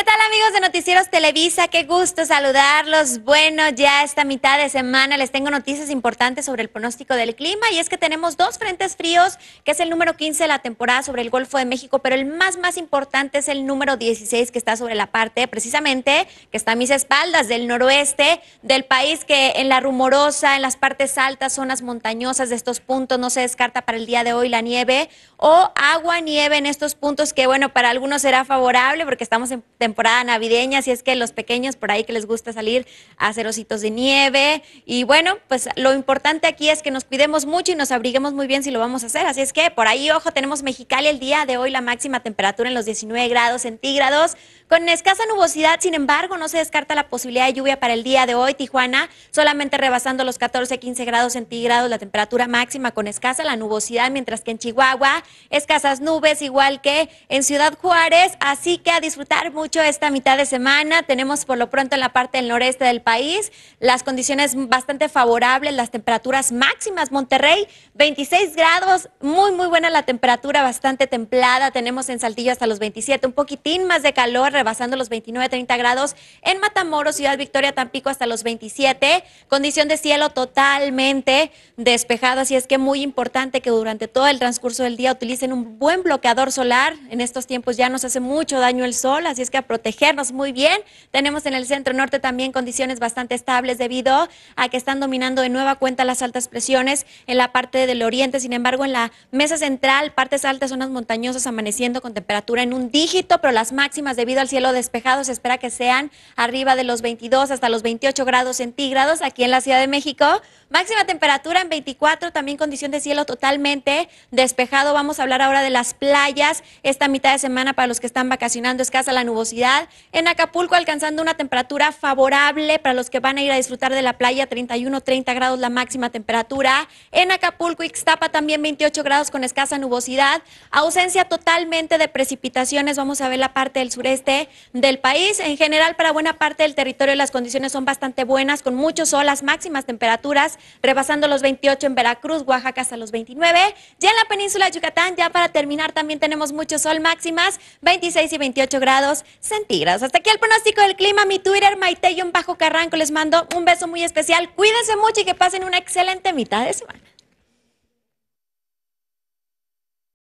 ¿Qué tal amigos de Noticieros Televisa? Qué gusto saludarlos. Bueno, ya esta mitad de semana les tengo noticias importantes sobre el pronóstico del clima y es que tenemos dos frentes fríos que es el número 15 de la temporada sobre el Golfo de México, pero el más, más importante es el número 16 que está sobre la parte, precisamente, que está a mis espaldas, del noroeste del país, que en la rumorosa, en las partes altas, zonas montañosas de estos puntos, no se descarta para el día de hoy la nieve o agua, nieve en estos puntos, que bueno, para algunos será favorable porque estamos en temporada navideña, así es que los pequeños por ahí que les gusta salir a hacer ositos de nieve. Y bueno, pues lo importante aquí es que nos pidemos mucho y nos abriguemos muy bien si lo vamos a hacer, así es que por ahí, ojo, tenemos Mexicali el día de hoy, la máxima temperatura en los 19 grados centígrados. Con escasa nubosidad, sin embargo, no se descarta la posibilidad de lluvia para el día de hoy. Tijuana solamente rebasando los 14-15 grados centígrados, la temperatura máxima con escasa la nubosidad, mientras que en Chihuahua escasas nubes, igual que en Ciudad Juárez. Así que a disfrutar mucho esta mitad de semana. Tenemos por lo pronto en la parte del noreste del país las condiciones bastante favorables, las temperaturas máximas. Monterrey, 26 grados, muy, muy buena la temperatura, bastante templada. Tenemos en Saltillo hasta los 27, un poquitín más de calor rebasando los 29-30 grados en Matamoros, Ciudad Victoria, Tampico hasta los 27. Condición de cielo totalmente despejado, así es que muy importante que durante todo el transcurso del día utilicen un buen bloqueador solar. En estos tiempos ya nos hace mucho daño el sol, así es que a protegernos muy bien. Tenemos en el centro norte también condiciones bastante estables debido a que están dominando de nueva cuenta las altas presiones en la parte del oriente. Sin embargo, en la mesa central, partes altas, zonas montañosas amaneciendo con temperatura en un dígito, pero las máximas debido al cielo despejado, se espera que sean arriba de los 22 hasta los 28 grados centígrados aquí en la Ciudad de México. Máxima temperatura en 24, también condición de cielo totalmente despejado. Vamos a hablar ahora de las playas. Esta mitad de semana para los que están vacacionando escasa la nubosidad. En Acapulco alcanzando una temperatura favorable para los que van a ir a disfrutar de la playa, 31, 30 grados la máxima temperatura. En Acapulco, Ixtapa también 28 grados con escasa nubosidad. Ausencia totalmente de precipitaciones. Vamos a ver la parte del sureste del país. En general, para buena parte del territorio las condiciones son bastante buenas, con mucho sol, las máximas temperaturas rebasando los 28 en Veracruz, Oaxaca hasta los 29. Ya en la península de Yucatán, ya para terminar, también tenemos mucho sol, máximas 26 y 28 grados centígrados. Hasta aquí el pronóstico del clima. Mi Twitter, Maite-Bajo Carranco, les mando un beso muy especial. Cuídense mucho y que pasen una excelente mitad de semana.